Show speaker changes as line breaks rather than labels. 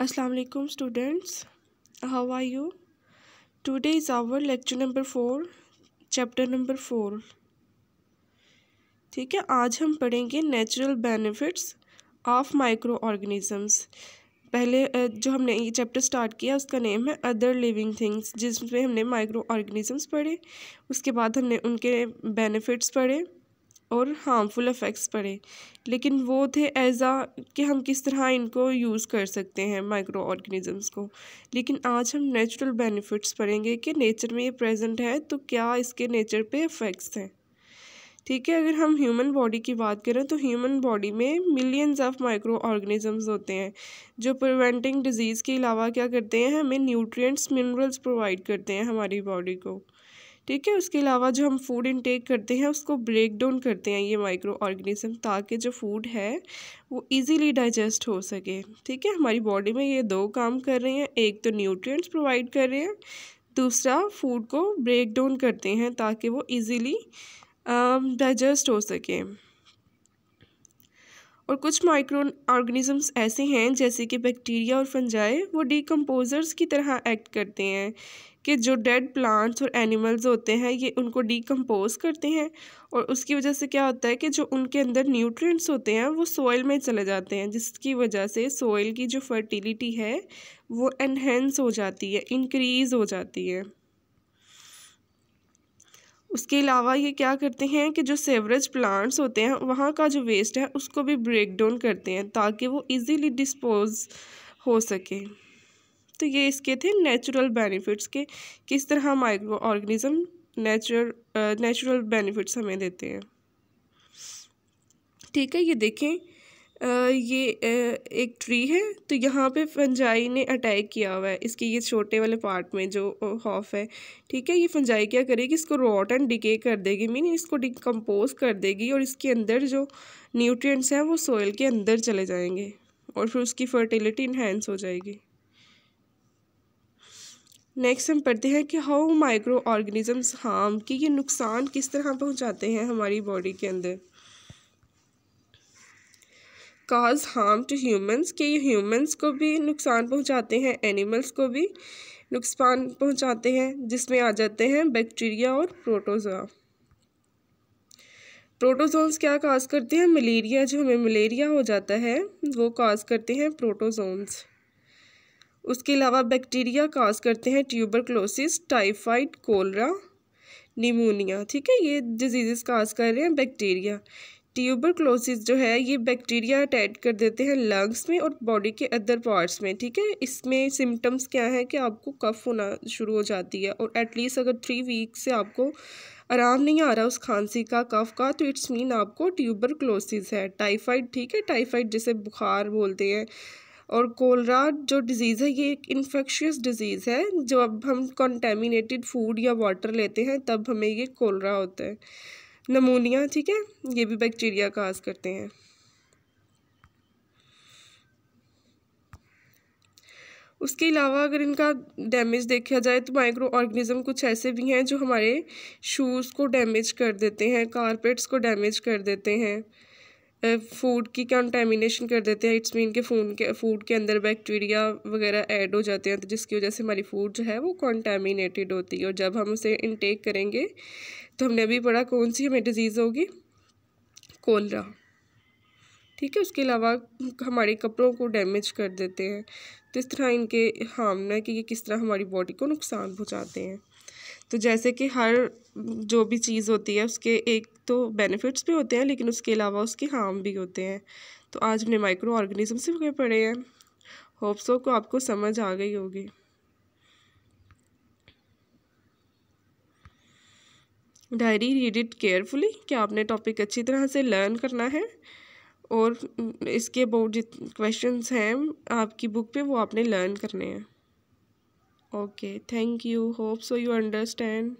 अस्सलाम वालेकुम students how are you today is our lecture number four chapter number four ठीक है आज हम पढ़ेंगे natural benefits of micro organisms पहले जो हमने ये चैप्टर स्टार्ट किया उसका नेम है अदर लिविंग थिंग्स जिसमें हमने माइक्रो ऑर्गेनिजम्स पढ़े उसके बाद हमने उनके बेनिफिट्स पढ़े और हार्मफुल इफ़ेक्ट्स पड़े लेकिन वो थे एज़ा कि हम किस तरह इनको यूज़ कर सकते हैं माइक्रो ऑर्गेनिज़म्स को लेकिन आज हम नेचुरल बेनिफिट्स पढ़ेंगे कि नेचर में ये प्रेजेंट है तो क्या इसके नेचर पे इफ़ेक्ट्स हैं ठीक है अगर हम ह्यूमन बॉडी की बात करें तो ह्यूमन बॉडी में मिलियंस ऑफ माइक्रो ऑर्गेनिजम्स होते हैं जो प्रिवेंटिंग डिजीज़ के अलावा क्या करते हैं हमें न्यूट्रिएंट्स मिनरल्स प्रोवाइड करते हैं हमारी बॉडी को ठीक है उसके अलावा जो हम फूड इनटेक करते हैं उसको ब्रेक डाउन करते हैं ये माइक्रो ऑर्गेनिज़म ताकि जो फूड है वो इजीली डाइजेस्ट हो सके ठीक है हमारी बॉडी में ये दो काम कर रहे हैं एक तो न्यूट्रिएंट्स प्रोवाइड कर रहे हैं दूसरा फूड को ब्रेक डाउन करते हैं ताकि वो ईज़िली डाइजेस्ट हो सके और कुछ माइक्रो ऑर्गेनिज़म्स ऐसे हैं जैसे कि बैक्टीरिया और फंजाए वो डिकम्पोज़र्स की तरह एक्ट करते हैं कि जो डेड प्लांट्स और एनिमल्स होते हैं ये उनको डिकम्पोज करते हैं और उसकी वजह से क्या होता है कि जो उनके अंदर न्यूट्रिएंट्स होते हैं वो सॉइल में चले जाते हैं जिसकी वजह से सॉइल की जो फर्टिलिटी है वो एनहेंस हो जाती है इंक्रीज़ हो जाती है उसके अलावा ये क्या करते हैं कि जो सेवरेज प्लांट्स होते हैं वहाँ का जो वेस्ट है उसको भी ब्रेक डाउन करते हैं ताकि वो इजीली डिस्पोज हो सके तो ये इसके थे नेचुरल बेनिफिट्स के किस तरह micro organism natural natural benefits हमें देते हैं ठीक है ये देखें ये एक ट्री है तो यहाँ पे फंजाई ने अटैक किया हुआ है इसके ये छोटे वाले पार्ट में जो हॉफ है ठीक है ये फंजाई क्या करेगी इसको रॉट एंड डिके कर देगी मीन इसको डिकम्पोज कर देगी और इसके अंदर जो न्यूट्रिएंट्स हैं वो सोयल के अंदर चले जाएंगे और फिर उसकी फर्टिलिटी इन्हेंस हो जाएगी नेक्स्ट हम पढ़ते हैं कि हाउ माइक्रो ऑर्गेनिजम्स हार्म कि ये नुकसान किस तरह पहुँचाते हैं हमारी बॉडी के अंदर काज हार्म टू ह्यूमंस के ये ह्यूमंस को भी नुकसान पहुंचाते हैं एनिमल्स को भी नुकसान पहुंचाते हैं जिसमें आ जाते हैं बैक्टीरिया और प्रोटोजोआ प्रोटोजोन्स क्या काज करते हैं मलेरिया जो हमें मलेरिया हो जाता है वो काज करते हैं प्रोटोजोन्स उसके अलावा बैक्टीरिया काज करते हैं ट्यूबरक्लोसिस टाइफाइड कोलरा निमोनिया ठीक है ये डिजीज़ काज कर रहे हैं बैक्टीरिया ट्यूबरक्लोसिस जो है ये बैक्टीरिया अटैक कर देते हैं लंग्स में और बॉडी के अदर पार्ट्स में ठीक है इसमें सिम्टम्स क्या है कि आपको कफ होना शुरू हो जाती है और एटलीस्ट अगर थ्री वीक से आपको आराम नहीं आ रहा उस खांसी का कफ का तो इट्स मीन आपको ट्यूबरक्लोसिस है टाइफाइड ठीक है टाइफाइड जिसे बुखार बोलते हैं और कोलरा जो डिज़ीज़ है ये एक इन्फेक्शियस डिज़ीज़ है जब हम कंटेमिनेटेड फूड या वाटर लेते हैं तब हमें ये कोलरा होता है नमोनिया ठीक है ये भी बैक्टीरिया काज करते हैं उसके अलावा अगर इनका डैमेज देखा जाए तो माइक्रो ऑर्गेनिज़म कुछ ऐसे भी हैं जो हमारे शूज़ को डैमेज कर देते हैं कारपेट्स को डैमेज कर देते हैं फूड की कंटेमिनेशन कर देते हैं इट्स मीन के फूड के फूड के अंदर बैक्टीरिया वगैरह ऐड हो जाते हैं तो जिसकी वजह से हमारी फूड जो है वो कॉन्टेमिनेटेड होती है और जब हम उसे इनटेक करेंगे तो हमने अभी पढ़ा कौन सी हमें डिजीज़ होगी कोलरा ठीक है उसके अलावा हमारे कपड़ों को डैमेज कर देते हैं तो इस तरह इनके हार्म है कि ये किस तरह हमारी बॉडी को नुकसान पहुँचाते हैं तो जैसे कि हर जो भी चीज़ होती है उसके एक तो बेनिफिट्स भी होते हैं लेकिन उसके अलावा उसके हार्म भी होते हैं तो आज हमने माइक्रो ऑर्गेनिज्म से भी पढ़े हैं होप्सो को आपको समझ आ गई होगी डायरी रीड इट केयरफुली कि आपने टॉपिक अच्छी तरह से लर्न करना है और इसके अबाउट जित क्वेश्चन हैं आपकी बुक पे वो आपने लर्न करने हैं Okay, thank you. Hope so you understand.